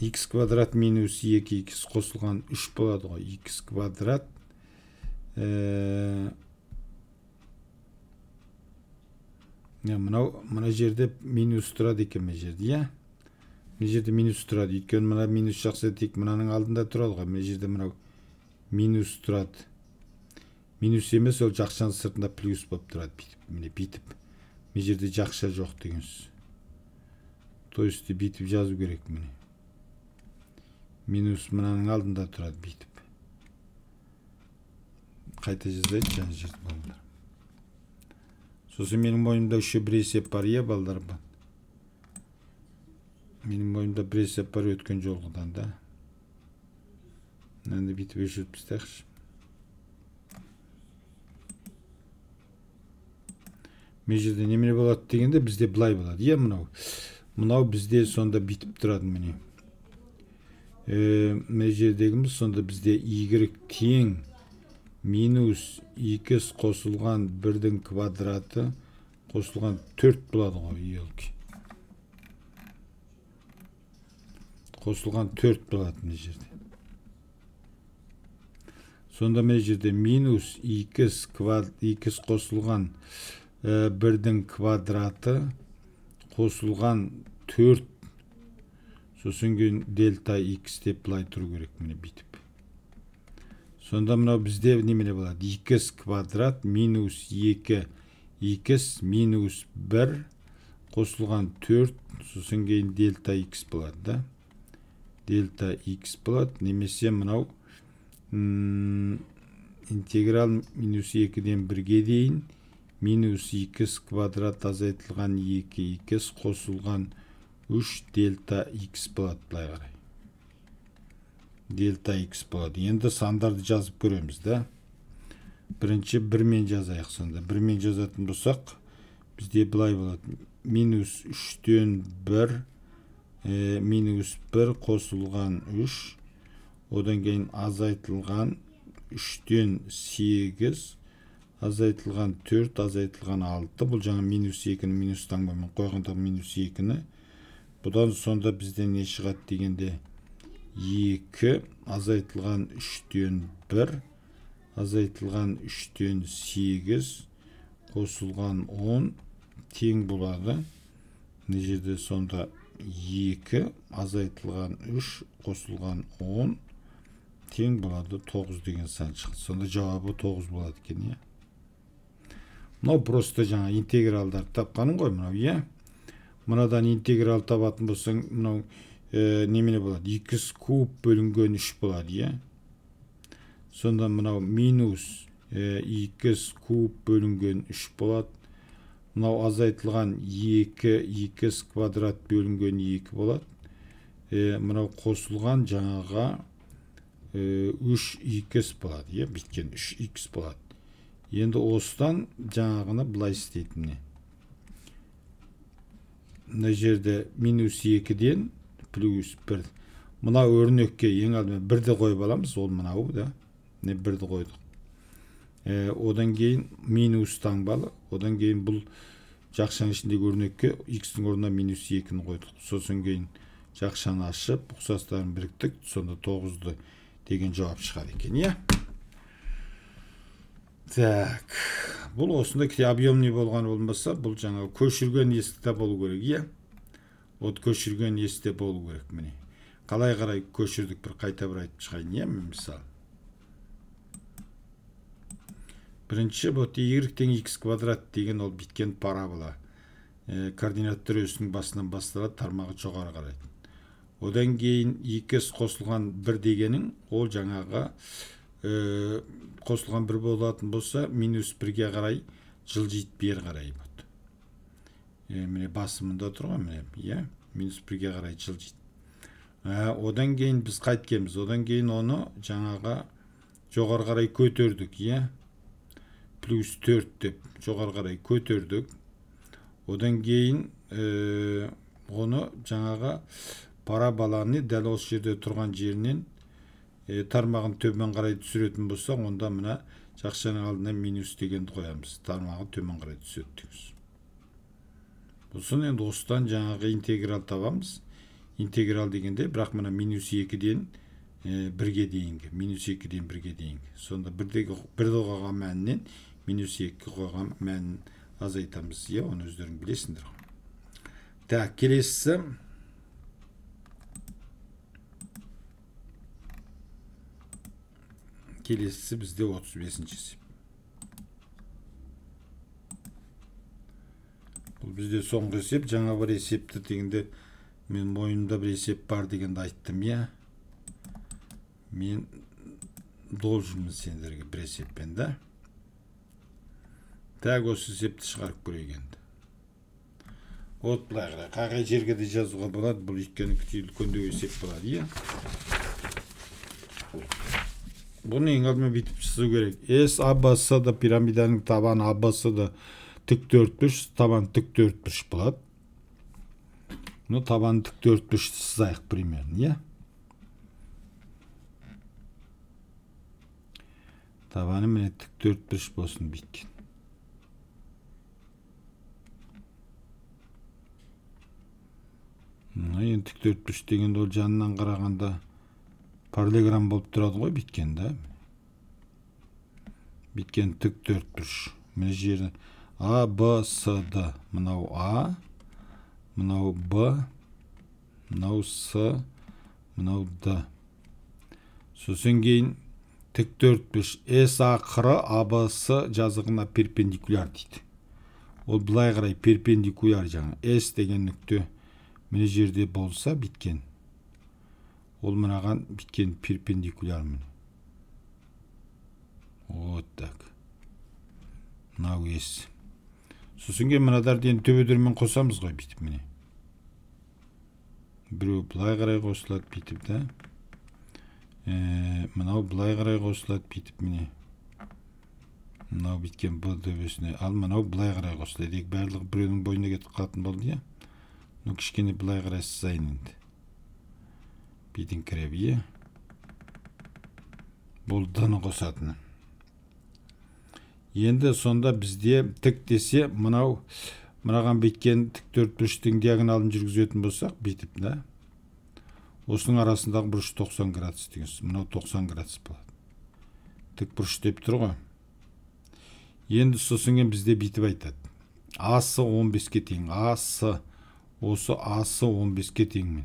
x квадрат минус 2x қосылған 3 болады ғой x квадрат ә... мынау мына жерде минус тұрады екен мына жерде иә мына жерде минус тұрады өйткені мына минус жақсы тек мынаның алдында тұрады ғой мына жерде мынау минус тұрады минус емес ол жақшаның сыртында плюс болып тұрады бүйтіп міне бүйтіп мен жерде жақша жоқ деген сөз то есть бүйтіп жазу керек міне минус мынаның алдында тұрады бүйтіп қайта жазайыншы ана жерді балдар сосын менің мойнымда еще бір есеп бар иә балдар менің мойнымда бір есеп бар өткен жолғыдан да мынаны бүйтіп өшіріп тастайықшы мына жерде немене болады дегенде бізде былай болады иә мынау мынау бізде сонда бүйтіп тұрады міне э, мына жердегіміз сонда бізде игрек тең минус 2 қосылған бірдің квадраты қосылған төрт болады ғой елки қосылған төрт болады мына жерде сонда мына жерде минус екі квад 2 қосылған Э, бірдің квадраты қосылған төрт сосын кейін дельта x деп былай тұру керек міне бүйтіп сонда мынау бізде немене болады екіс квадрат минус екі екіс минус бір қосылған төрт сосын кейін дельта x болады да дельта x болады немесе мынау интеграл минус екіден бірге дейін минус 2 квадрат азайтылған 2 2 қосылған 3 дельта x болады бұлай қарай дельта x болады енді сандарды жазып көреміз да бірінші бірмен жазайық сонда бірмен жазатын бұсақ, бізде былай болады минус 3-тен 1 э, минус 1 қосылған 3 одан кейін азайтылған 3-тен 8 азайтылған 4 азайтылған 6 бұл жаңа минус 2-ні минус таңбамен қойғанда минус 2-ні бұдан сонда бізден не шығады дегенде 2 азайтылған 3-тен 1 азайтылған 3-тен 8 қосылған 10 тең болады Не жерде сонда 2 азайтылған 3 қосылған 10 тең болады 9 деген сан шықты сонда жауабы 9 болады екен иә? мынау просто жаңа интегралдарды тапқаның ғой мынау иә мынадан интеграл табатын болсаң мынау ә, немене болады икс куб бөлінген үш болады иә сонда мынау минус икс э, ә, куб бөлінген үш болады мынау азайтылған екі икс квадрат бөлінген екі болады ә, мынау қосылған жаңаға үш x икс болады иә бүйткен үш икс болады енді осыдан жаңағыны былай істейді міне мына жерде минус екіден плюс бір мына өрнекке ең алдымен бірді қойып аламыз ол мынау да міне бірді қойдық ә, одан кейін минус таңбалы одан кейін бұл жақшаның ішіндегі өрнекке x-тің орнына минус екіні қойдық сосын кейін жақшаны ашып ұқсастарын біріктік сонда тоғызды деген жауап шығады екен иә так бұл осындай объемный болған болмаса бұл жаңа көшірген есікте болу керек иә вот көшірген есікте болу керек міне қалай қарай көшірдік бір қайта бір айтып шығайын иә мысалы бірінші вот y тең x квадрат деген ол биткен парабола ә, координат түресінің басынан басталады тармағы жоғары қарайды одан кейін екі қосылған бір дегенің ол жаңағы ә, қосылған бір болатын болса минус бірге қарай жылжиды бері қарай болады ә, міне мында тұр ғой міне иә минус бірге қарай жылжиды ә, одан кейін біз қайткенбіз одан кейін оны жаңаға жоғары қарай көтердік иә плюс төрт деп жоғары қарай көтердік одан кейін ә, оны жаңағы параболаны дәл осы жерде тұрған жерінен тармағын төмен қарай түсіретін болсақ онда мына жақшаның алдына минус дегенді қоямыз тармағы төмен қарай түседі дейміз сосын енді осыдан жаңағы интеграл табамыз интеграл дегенде бірақ мына минус екіден бірге дейінгі минус екіден бірге дейінгі сонда бірдегі бірді қойған мәнінен минус екі қойған мәнін азайтамыз иә оны өздерің білесіңдер так келесісі келесісі бізде 35 сеп. бұл бізде соңғы есеп жаңа бір есепті дегенде мен мойнымда бір есеп бар дегенді айттым иә мен должнмын сендерге бір есеппен да так осы есепті шығарып көрейік енді вот былай қарай қай жерге де жазуға болады бұл өйткені үлкендеу есеп болады иә бұны ең бүйтіп сызу керек с а да пирамиданың табаны а да тік төртбұрыш табан тік төртбұрыш болады ну табан тік төртбұрыш сызайық примерно иә табаны міне тік төртбұрыш болсын бүйткен мына енді тік төртбұрыш дегенде ол жанынан қарағанда параллелограмм болып тұрады ғой биткен да биткен тік төртбұрыш мына жері а б с д мынау а мынау б мынау с мынау д сосын кейін тік төртбұрыш с а қыры а б с жазығына перпендикуляр дейді ол былай қарай перпендикуляр жаңа с деген нүкте мына жерде болса биткен ол мынаған биткен перпендикуляр міне вот так мынау ес сосын кейін мынадарды енді төбедермен қосамыз ғой бүйтіп міне біреу былай қарай қосылады бүйтіп да ә, э, мынау былай қарай қосылады бүйтіп міне мынау бүйткен б төбесіне ал мынау былай қарай қосылады барлығы біреудің бойына кетіп қалатын болды иә ну кішкене былай қарай сызайын енді битіңкіреп е бұл д-ны қосатыны енді сонда бізде тік десе мынау мынаған бүйткен тік төрт диагоналын жүргізетін болсақ бүйтіп да осының арасындағы бұрыш 90 градус деген сөз мынау 90 градус болады тік бұрыш деп тұр ғой енді сосын кейін бізде бүйтіп айтады асы 15-ке тең асы осы асы 15-ке тең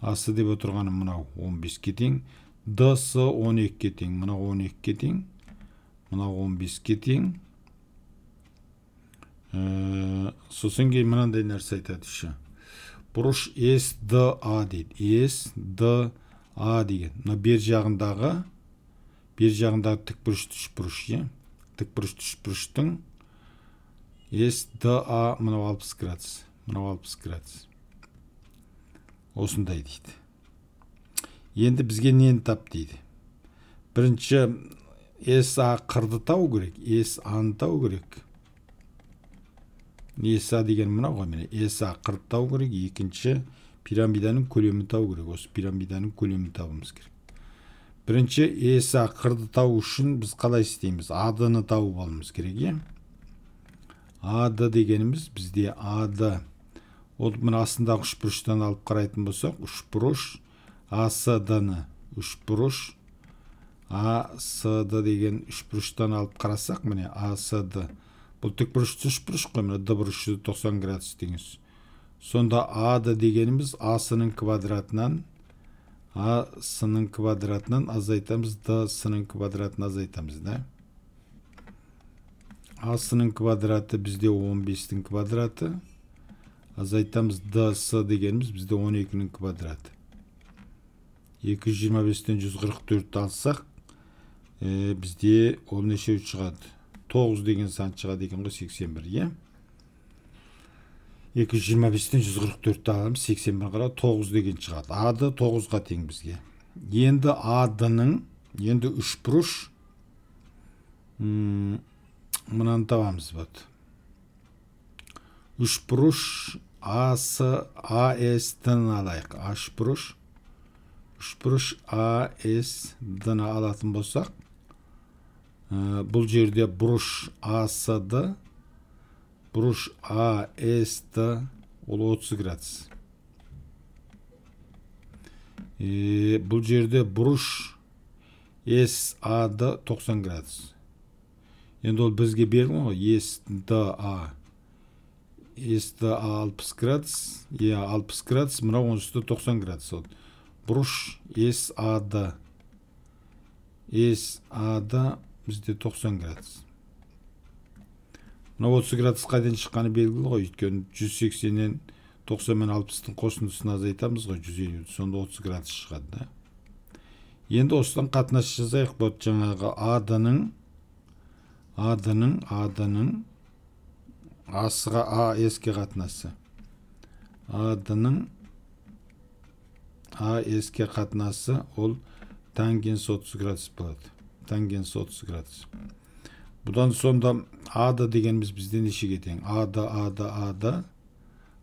Асы деп отырғаным мынау 15-ке тең дс 12-ке тең мынау 12-ке тең мынау 15-ке тең ә, сосын кейін мынандай нәрсе айтады еще бұрыш сда дейді сда деген мына бер жағындағы бер жағындағы тікбұрыш түш иә S, D, A мынау алпыс градус мынау алпыс градус осындай дейді енді бізге нені тап дейді бірінші еса қырды тау керек есаны тау керек еса деген мынау ғой міне еса қырды тау керек екінші пирамиданың көлемін табу керек осы пирамиданың көлемін табуымыз керек бірінші еса қырды табу үшін біз қалай істейміз ны тауып алуымыз керек иә д дегеніміз бізде ады ол мына астындағы үшбұрыштан алып қарайтын болсақ үшбұрыш асд ны үшбұрыш асд деген үшбұрыштан алып қарасақ міне асд бұл бұрышты үшбұрыш қой міне д бұрышы тоқсан градус теңіз сонда ад дегеніміз а ның квадратынан а ның квадратынан азайтамыз д ның квадратын азайтамыз да а ның квадраты бізде 15-тің квадраты азайтамыз дс дегеніміз бізде 12-нің квадраты 225-тен 144-ті алсақ ә, бізде ол неше шығады 9 деген сан шығады екен ғой 81 иә 225-тен 144-ті аламыз 81 қара 9 деген шығады ады 9-ға тең бізге енді адының енді үш бұрыш мынаны табамыз вот бұрыш ас ас ді алайық үшбұрыш үшбұрыш ас ді алатын болсақ ә, бұл жерде бұрыш асд бұрыш д ол 30 градус ә, бұл жерде бұрыш сад 90 градус енді ол бізге берілген ғой с д а есті алпыс градус иә алпыс градус мынау оның үсті тоқсан градус вот бұрыш ес ада ес ада бізде тоқсан градус мынау отыз градус қайдан шыққаны белгілі ғой өйткені жүз сексеннен тоқсан мен алпыстың қосындысын азайтамыз ғой жүз елу сонда отыз градус шығады да енді осыдан қатынас жасайық вот жаңағы адының адының адының асыға а еске қатынасы адының а еске қатынасы ол тангенс 30 градус болады тангенс 30 градус бұдан сонда ада дегеніміз бізде нешеге тең ада ада ада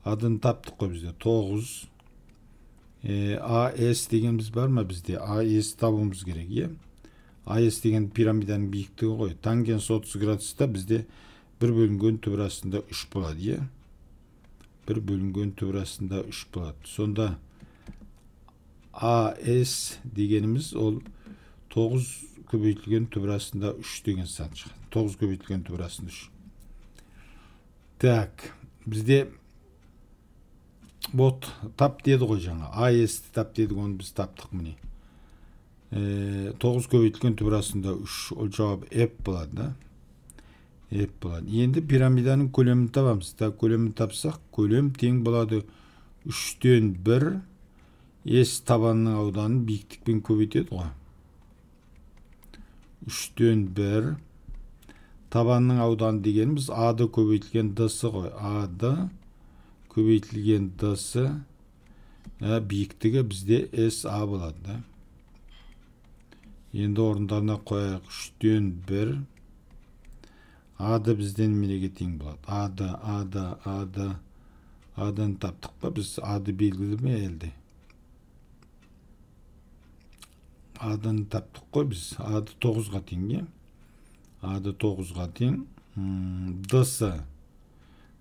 адын таптық қой бізде тоғыз А, с дегеніміз бар ма бізде ас табуымыз керек иә с деген пирамиданың биіктігі ғой тангенс 30 градуста бізде бір бөлінген түбір астында үш болады иә бір бөлінген түбір астында үш болады сонда ас дегеніміз ол тоғыз көбейтілген түбір астында үш деген сан шығады тоғыз көбейтілген түбір астында үш так бізде вот тап деді ғой жаңа сті тап дедік оны біз таптық міне тоғыз көбейтілген түбір астында үш ол жауап эп болады да деп болады енді пирамиданың көлемін табамыз так көлемін тапсақ көлем тең болады үштен бір с табанының ауданын биіктікпен көбейтеді ғой үштен бір табанның ауданы дегеніміз ады көбейтілген дсы ғой ады көбейтілген дсы ә, биіктігі бізде а болады да енді орындарына қояйық үштен бір ады бізден немереге тең болады ады ады ады дан таптық па біз ады белгілі ме әлде дан таптық қой біз ады тоғызға тең иә ады тоғызға тең дс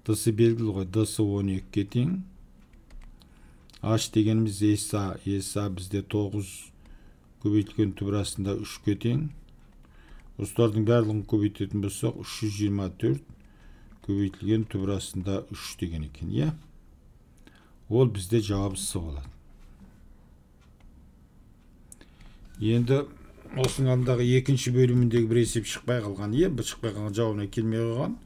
дс белгілі ғой дс он екіге тең аш дегеніміз еса еса бізде тоғыз көбейтілген түбір астында үшке тең осылардың барлығын көбейтетін болсақ 324 көбейтілген түбір астында үш деген екен иә ол бізде жауап с болады енді осының алдындағы екінші бөліміндегі бір есеп шықпай қалған иә бір шықпай қалған жауабына келмей қалған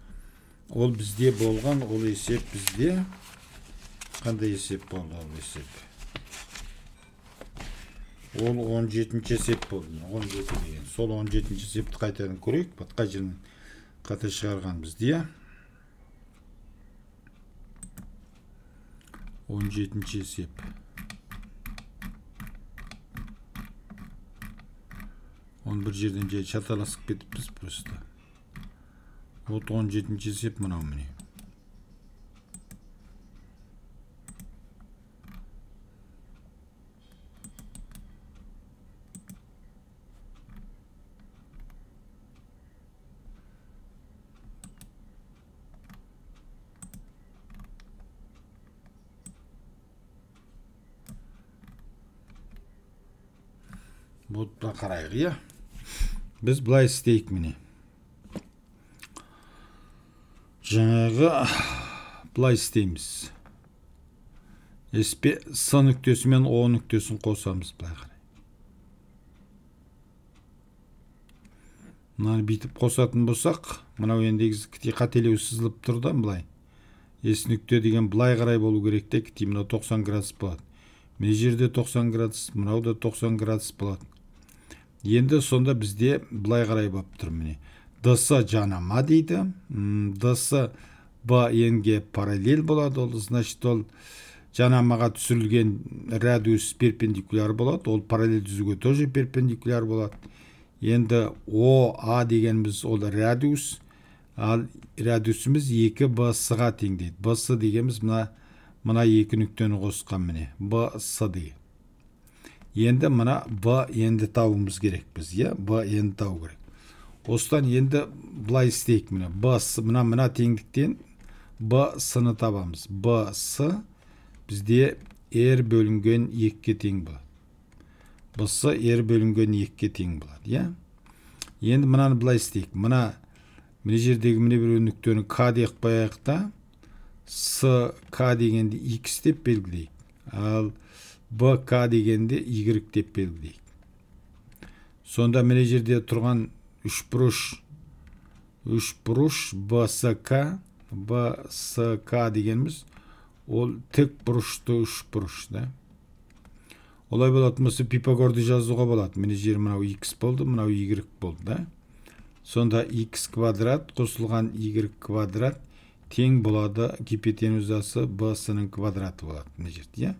ол бізде болған ол есеп бізде қандай есеп болды ол есеп ол 17 ші сеп болды 17 деген сол 17 ші септі қайтадан көрейік батқа жерін қате шығарғанбызды иә 17-ші сеп он бір жерден жай шаталасып кетіппіз просто вот он жетінші сеп мынау міне бұны қарайық иә біз былай істейік міне жаңағы былай істейміз сп с нүктесі мен о нүктесін қосамыз былай қарай мынаны бүйтіп қосатын болсақ мынау енді қателеу сызылып тұр да былай с нүкте деген былай қарай болу керек те мынау 90 градус болады мына жерде 90 градус мынау да 90 градус болады енді сонда бізде былай қарай болып тұр міне дс жанама дейді дс ге параллель болады ол значит ол жанамаға түсірілген радиус перпендикуляр болады ол параллель түзуге тоже перпендикуляр болады енді о, а дегеніміз ол радиус ал радиусіміз екі с ға тең дейді бс дегеніміз мына мына екі нүктені қосқан міне бс дейді енді мына б енді табуымыз керекпіз иә б енді табу керек осыдан енді былай істейік міне б мына мына теңдіктен б сыны табамыз б с бізде р бөлінген екіге тең болады с р бөлінген екіге тең болады иә енді мынаны былай істейік мына мына жердегі міне біреу нүктені к деп қояйық та с к дегенді икс деп белгілейік ал БК дегенде y деп белгілейік сонда мына жерде тұрған үшбұрыш үшбұрыш бск бск дегеніміз ол тік бұрышты үшбұрыш да олай болатын болса пифагорды жазуға болады міне жер мынау x болды мынау y болды да сонда x квадрат қосылған y квадрат тең болады гипотенузасы b ның квадраты болады мына жерде иә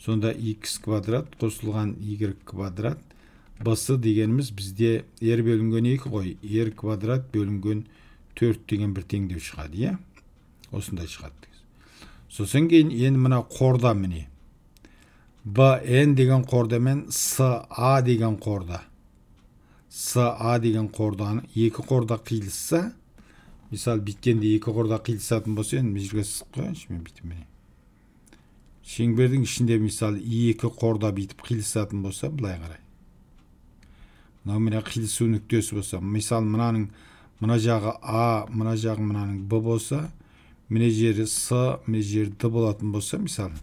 сонда x квадрат қосылған y квадрат бс дегеніміз бізде r бөлінген екі ғой r квадрат бөлінген төрт деген бір теңдеу шығады иә осындай шығады сосын кейін енді мына қорда міне bn деген қорда мен са деген қорда са деген қорданы екі қорда қиылысса мысалы бүйткенде екі қорда қиылысатын болса енді мына жерге сызып қояйыншы мен бүйтіп міне шеңбердің ішінде мысалы екі қорда бүйтіп қиылысатын болса былай қарай мынау міне қиылысу нүктесі болса мысалы мынаның мына жағы а мына жағы мынаның б болса мына жері с мына жері д болатын болса мысалы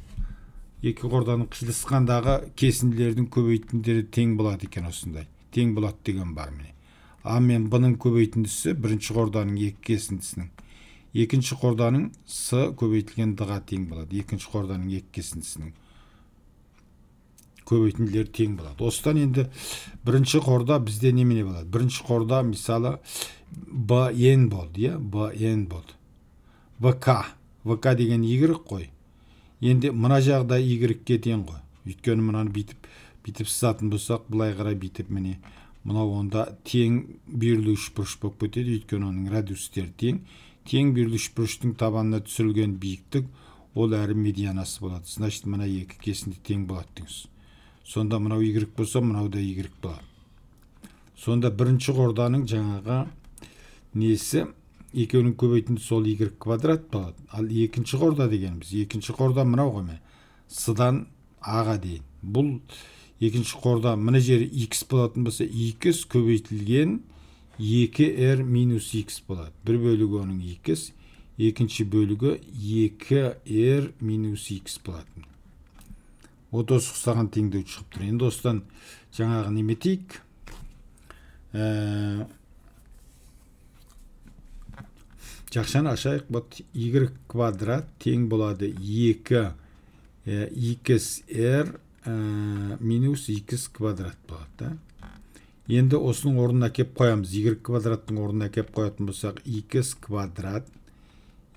екі қорданың қиылысқандағы кесінділердің көбейтіндері тең болады екен осындай тең болады деген бар міне а мен б ның көбейтіндісі бірінші қорданың екі кесіндісінің екінші қорданың с көбейтілген д ға тең болады екінші қорданың екі кесіндісінің көбейтінділері тең болады осыдан енді бірінші қорда бізде немене болады бірінші қорда мысалы бн болды иә бн болды вк вк деген игрек қой енді мына жағда y-ге тең ғой өйткені мынаны бүйтіп бүйтіп сызатын болсақ былай қарай бүйтіп міне мынау онда тең бүйірлі үшбұрыш болып кетеді өйткені оның радиустері тең тең бір үшбұрыштың табанына түсірілген биіктік ол әрі медианасы болады значит мына екі кесінде тең болады деңіз сонда мынау y болса мынау да y болады сонда бірінші қорданың жаңағы несі екеуінің көбейтіндісі сол y квадрат болады ал екінші қорда дегеніміз екінші қорда мынау ғой міне сыдан аға дейін бұл екінші қорда мына жері x болатын болса икс көбейтілген 2 r минус x болады бір бөлігі оның 2 екінші бөлігі 2 r минус x болады вот осы ұқсаған теңдеу шығып тұр енді осыдан жаңағы неметейік ә... жақшаны ашайық вот y квадрат тең болады 2 x r минус x квадрат болады енді осының орнына әкеп қоямыз y квадраттың орнына әкеп қоятын болсақ 2x квадрат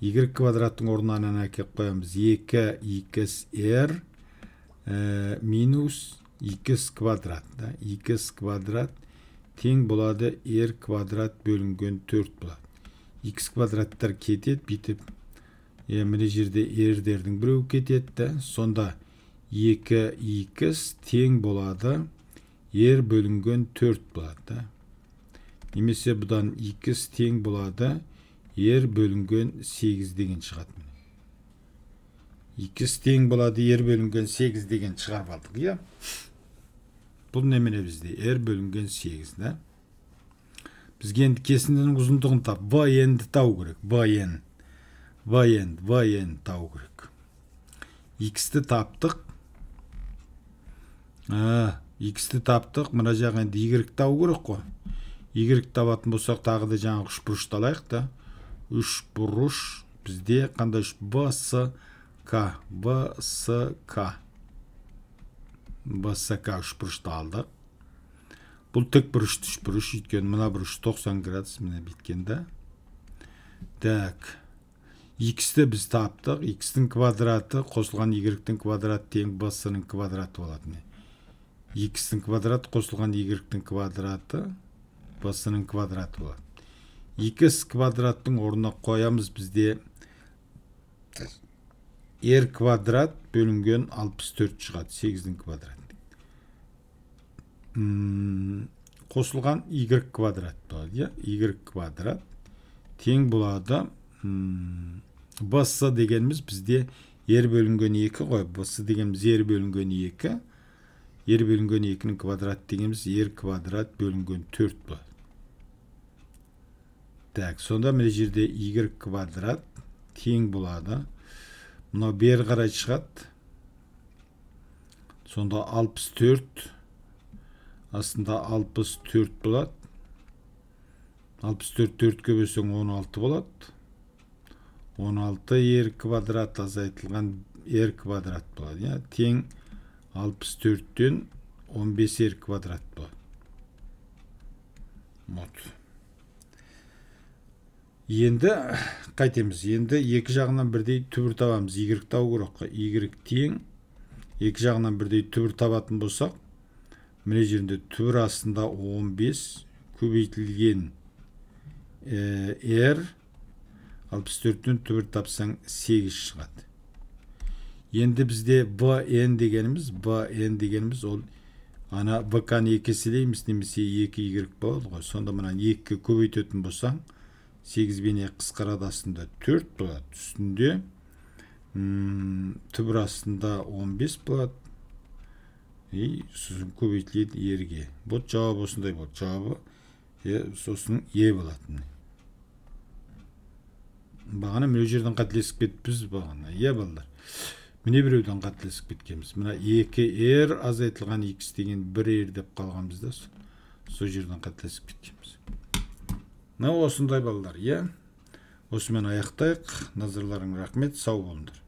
y квадраттың орнына ананы әкеп қоямыз 2xr э, минус 2x квадрат да? 2x квадрат тең болады r квадрат бөлінген 4 болады x квадраттар кетеді бүйтіп е э, мына жерде ерлердің біреуі кетеді сонда 2 2 тең болады ер бөлінген 4 болады немесе бұдан икс тең болады ер бөлінген 8 деген шығады міне тең болады ер бөлінген 8 деген шығарып алдық иә бұл немене бізде r бөлінген 8 да бізге енді кесіндінің ұзындығын тап vnді тау керек vn vn vn тау керек иксті таптық иксті таптық мына жақ енді игректі табу керек қой игректі табатын болсақ тағы да жаңағы үшбұрышты алайық та бұрыш бізде қандай үш с к үш бұрышты алдық бұл тік бұрышты бұрыш өйткені мына бұрыш 90 градус міне бүйткен да так иксті біз таптық икстің квадраты қосылған игректің квадраты тең бсның квадраты болады міне x тің квадраты қосылған y тің квадраты b-сының квадраты болады x квадраттың орнына қоямыз бізде r квадрат бөлінген 64 шығады 8-дің квадраты қосылған y квадрат болады иә y квадрат тең болады бс дегеніміз бізде r бөлінген 2 қой. Басы дегеніміз r бөлінген 2 ер бөлінген екінің квадраты дегеніміз ер квадрат бөлінген төрт болады так сонда мына жерде y квадрат тең болады мынау бері қарай шығады сонда 64 астында 64 болады 64 төртке бөлсең 16 болады 16 ер квадрат азайтылған ер квадрат болады иә тең 64 15'er квадрат бұл. Мод. Енді қайтеміз. Енді екі жағынан бірдей түбір табамыз. Y тау керек. Y екі жағынан бірдей түбір табатын болсақ, міне жерінде түбір астында 15 көбейтілген әр э, 64-тен түбір тапсаң 8 шығады енді бізде bn дегеніміз bn дегеніміз ол ана бкны екі дейміз немесе екі игрек болады ғой сонда мынаны екіге көбейтетін болсаң бейне қысқарады астында төрт болады үстінде түбір астында он бес болады и сосын көбейтіледі ерге вот жауабы осындай болды жауабы е, сосын е болатын бағана мына жерден қателесіп кетіппіз бағана иә балалар міне біреуден қателесіп кеткенбіз мына екі ер азайтылған x деген бір ер деп қалғанбыз да сол жерден қателесіп кеткенбіз мына осындай балалар иә осымен аяқтайық назарларыңа рахмет сау болыңдар